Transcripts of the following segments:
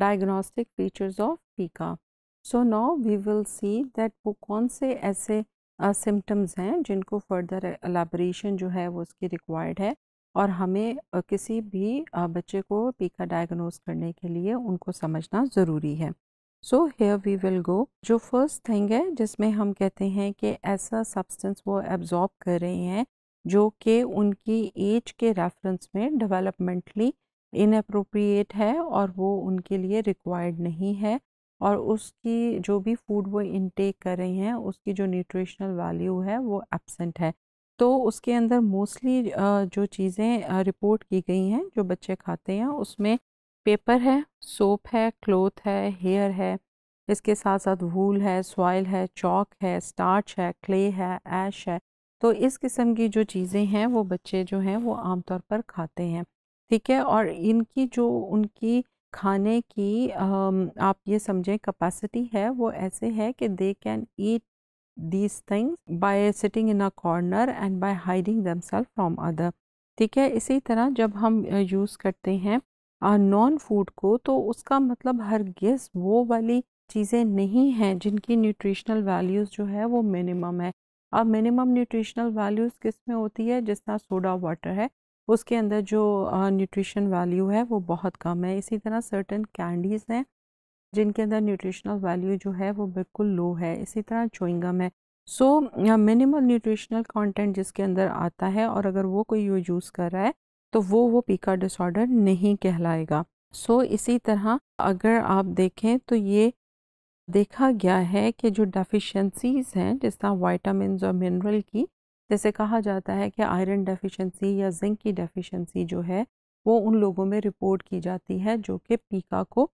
diagnostic features of टीका so now we will see that वो कौन से ऐसे सिम्टम्स uh, हैं जिनको फर्दर एलाब्रेशन जो है वो उसकी रिक्वायर्ड है और हमें uh, किसी भी uh, बच्चे को टीका डायग्नोज करने के लिए उनको समझना ज़रूरी है so here we will go जो फर्स्ट थिंग है जिसमें हम कहते हैं कि ऐसा सब्सटेंस वो एब्जॉर्ब कर रहे हैं जो कि उनकी एज के रेफरेंस में डेवलपमेंटली इनअप्रोप्रिएट है और वो उनके लिए रिक्वायर्ड नहीं है और उसकी जो भी फूड वो इनटेक कर रही हैं उसकी जो न्यूट्रिशनल वैल्यू है वो एबसेंट है तो उसके अंदर मोस्टली जो चीज़ें रिपोर्ट की गई हैं जो बच्चे खाते हैं उसमें पेपर है सोप है क्लोथ है हेयर है इसके साथ साथ वूल है सॉइल है चौक है स्टार्च है क्ले है ऐश है तो इस किस्म की जो चीज़ें हैं वो बच्चे जो हैं वो आमतौर पर खाते हैं ठीक है और इनकी जो उनकी खाने की आप ये समझें कैपेसिटी है वो ऐसे है कि they can eat these things by sitting in a corner and by hiding them self from other ठीक है इसी तरह जब हम यूज़ करते हैं नॉन फूड को तो उसका मतलब हर गेस वो वाली चीज़ें नहीं हैं जिनकी न्यूट्रिशनल वैल्यूज़ जो है वो मिनिमम है अब मिनिमम न्यूट्रिशनल वैल्यूज़ किस में होती है जिस तरह सोडा वाटर है उसके अंदर जो न्यूट्रिशन वैल्यू है वो बहुत कम है इसी तरह सर्टन कैंडीज़ हैं जिनके अंदर न्यूट्रिशनल वैल्यू जो है वो बिल्कुल लो है इसी तरह चोइंगम है सो मिनिमल न्यूट्रिशनल कंटेंट जिसके अंदर आता है और अगर वो कोई यूज़ कर रहा है तो वो वो पीका डिसऑर्डर नहीं कहलाएगा सो so, इसी तरह अगर आप देखें तो ये देखा गया है कि जो डेफिशिएंसीज हैं जिस तरह वाइटामस और मिनरल की जैसे कहा जाता है कि आयरन डेफिशिएंसी या जिंक की डेफिशिएंसी जो है वो उन लोगों में रिपोर्ट की जाती है जो कि पीका को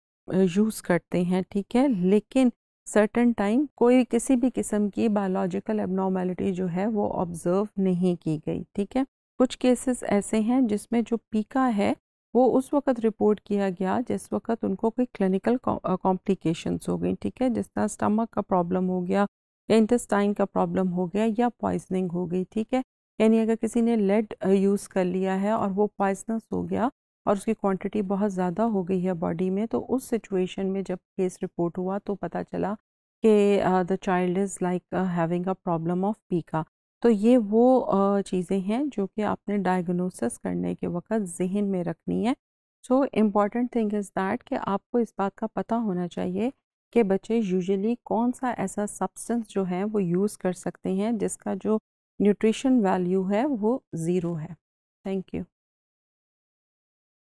यूज़ करते हैं ठीक है लेकिन सर्टन टाइम कोई किसी भी किस्म की बायोलॉजिकल एबनॉर्मेलिटी जो है वो ऑब्ज़र्व नहीं की गई ठीक है कुछ केसेस ऐसे हैं जिसमें जो पीका है वो उस वक्त रिपोर्ट किया गया जिस वक्त उनको कोई क्लिनिकल कॉम्प्लिकेशंस हो गई ठीक है जिस तरह स्टमक का प्रॉब्लम हो गया या इंटेस्टाइन का प्रॉब्लम हो गया या पॉइजनिंग हो गई ठीक है यानी अगर किसी ने लेड यूज़ कर लिया है और वो पॉइजनस हो गया और उसकी क्वांटिटी बहुत ज़्यादा हो गई है बॉडी में तो उस सिचुएशन में जब केस रिपोर्ट हुआ तो पता चला कि the child is like having a problem of pica तो ये वो uh, चीज़ें हैं जो कि आपने डायग्नोसिस करने के वक्त जहन में रखनी है so important thing is that कि आपको इस बात का पता होना चाहिए के बच्चे यूजुअली कौन सा ऐसा सब्सटेंस जो है वो यूज़ कर सकते हैं जिसका जो न्यूट्रिशन वैल्यू है वो ज़ीरो है थैंक यू